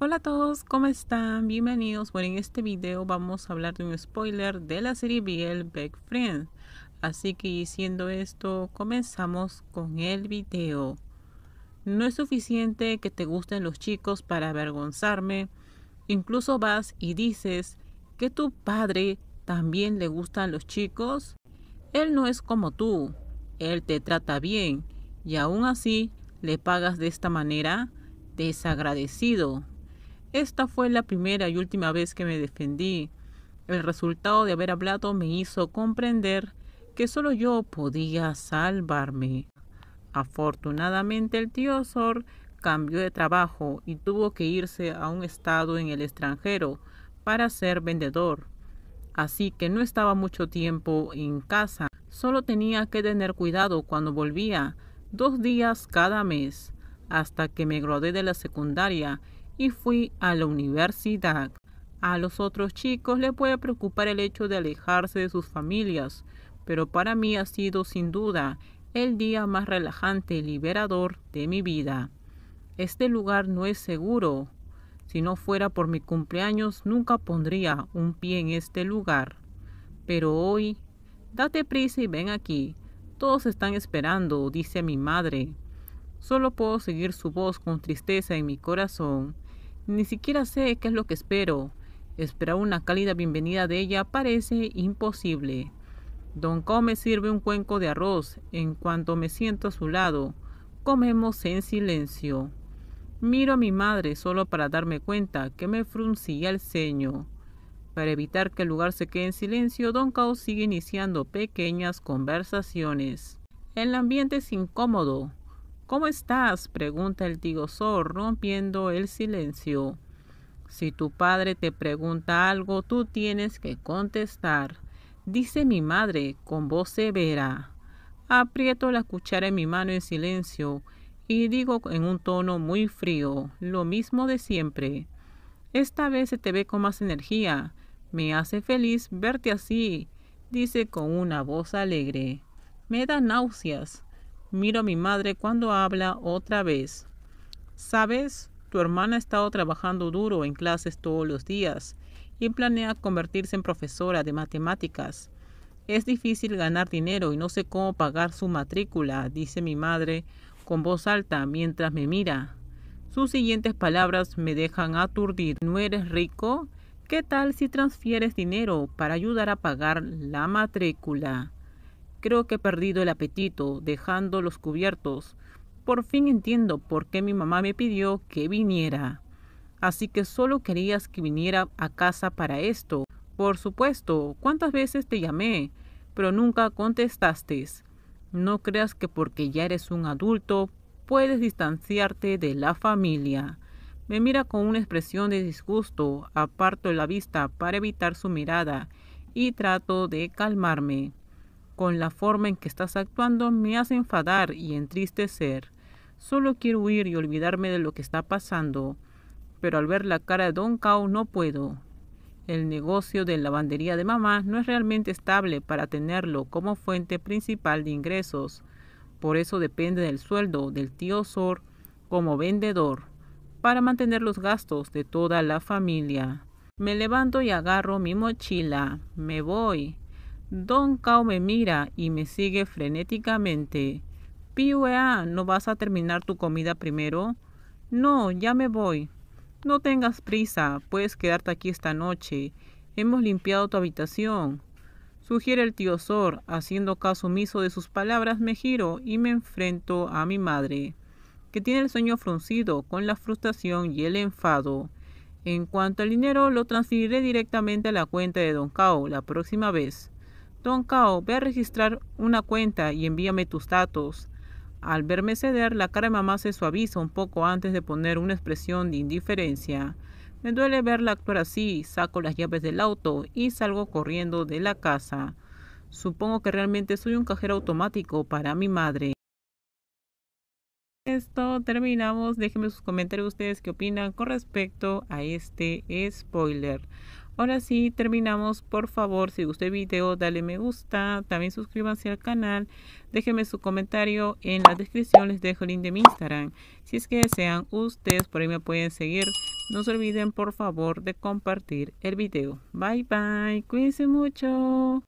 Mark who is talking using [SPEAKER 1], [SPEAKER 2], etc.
[SPEAKER 1] Hola a todos, ¿cómo están? Bienvenidos. Bueno, en este video vamos a hablar de un spoiler de la serie BL Back Friends. Así que diciendo esto, comenzamos con el video. No es suficiente que te gusten los chicos para avergonzarme. Incluso vas y dices que tu padre también le gustan los chicos. Él no es como tú. Él te trata bien y aún así le pagas de esta manera desagradecido. Esta fue la primera y última vez que me defendí. El resultado de haber hablado me hizo comprender que solo yo podía salvarme. Afortunadamente el tío Sor cambió de trabajo y tuvo que irse a un estado en el extranjero para ser vendedor. Así que no estaba mucho tiempo en casa, solo tenía que tener cuidado cuando volvía, dos días cada mes, hasta que me gradué de la secundaria y fui a la universidad. A los otros chicos le puede preocupar el hecho de alejarse de sus familias, pero para mí ha sido sin duda el día más relajante y liberador de mi vida. Este lugar no es seguro. Si no fuera por mi cumpleaños, nunca pondría un pie en este lugar. Pero hoy, date prisa y ven aquí. Todos están esperando, dice mi madre. Solo puedo seguir su voz con tristeza en mi corazón. Ni siquiera sé qué es lo que espero. Esperar una cálida bienvenida de ella parece imposible. Don Cao me sirve un cuenco de arroz en cuanto me siento a su lado. Comemos en silencio. Miro a mi madre solo para darme cuenta que me fruncía el ceño. Para evitar que el lugar se quede en silencio, Don Cao sigue iniciando pequeñas conversaciones. El ambiente es incómodo. ¿Cómo estás? pregunta el tigoso rompiendo el silencio. Si tu padre te pregunta algo, tú tienes que contestar. Dice mi madre con voz severa. Aprieto la cuchara en mi mano en silencio y digo en un tono muy frío, lo mismo de siempre. Esta vez se te ve con más energía. Me hace feliz verte así, dice con una voz alegre. Me da náuseas. Miro a mi madre cuando habla otra vez. ¿Sabes? Tu hermana ha estado trabajando duro en clases todos los días y planea convertirse en profesora de matemáticas. Es difícil ganar dinero y no sé cómo pagar su matrícula, dice mi madre con voz alta mientras me mira. Sus siguientes palabras me dejan aturdir. ¿No eres rico? ¿Qué tal si transfieres dinero para ayudar a pagar la matrícula? Creo que he perdido el apetito, dejando los cubiertos. Por fin entiendo por qué mi mamá me pidió que viniera. Así que solo querías que viniera a casa para esto. Por supuesto, ¿cuántas veces te llamé? Pero nunca contestaste. No creas que porque ya eres un adulto puedes distanciarte de la familia. Me mira con una expresión de disgusto, aparto la vista para evitar su mirada y trato de calmarme con la forma en que estás actuando me hace enfadar y entristecer. Solo quiero huir y olvidarme de lo que está pasando, pero al ver la cara de Don Cao no puedo. El negocio de lavandería de mamá no es realmente estable para tenerlo como fuente principal de ingresos. Por eso depende del sueldo del tío Sor como vendedor para mantener los gastos de toda la familia. Me levanto y agarro mi mochila. Me voy. Don Cao me mira y me sigue frenéticamente. Piuea, ¿no vas a terminar tu comida primero? No, ya me voy. No tengas prisa, puedes quedarte aquí esta noche. Hemos limpiado tu habitación. Sugiere el tío Sor, haciendo caso omiso de sus palabras, me giro y me enfrento a mi madre, que tiene el sueño fruncido con la frustración y el enfado. En cuanto al dinero, lo transferiré directamente a la cuenta de Don Cao la próxima vez. Don Cao, ve a registrar una cuenta y envíame tus datos. Al verme ceder, la cara de mamá se suaviza un poco antes de poner una expresión de indiferencia. Me duele verla actuar así, saco las llaves del auto y salgo corriendo de la casa. Supongo que realmente soy un cajero automático para mi madre. Esto terminamos. Déjenme sus comentarios ustedes qué opinan con respecto a este spoiler. Ahora sí, terminamos. Por favor, si gustó el video, dale me gusta. También suscríbanse al canal. Déjenme su comentario. En la descripción les dejo el link de mi Instagram. Si es que desean, ustedes por ahí me pueden seguir. No se olviden, por favor, de compartir el video. Bye, bye. Cuídense mucho.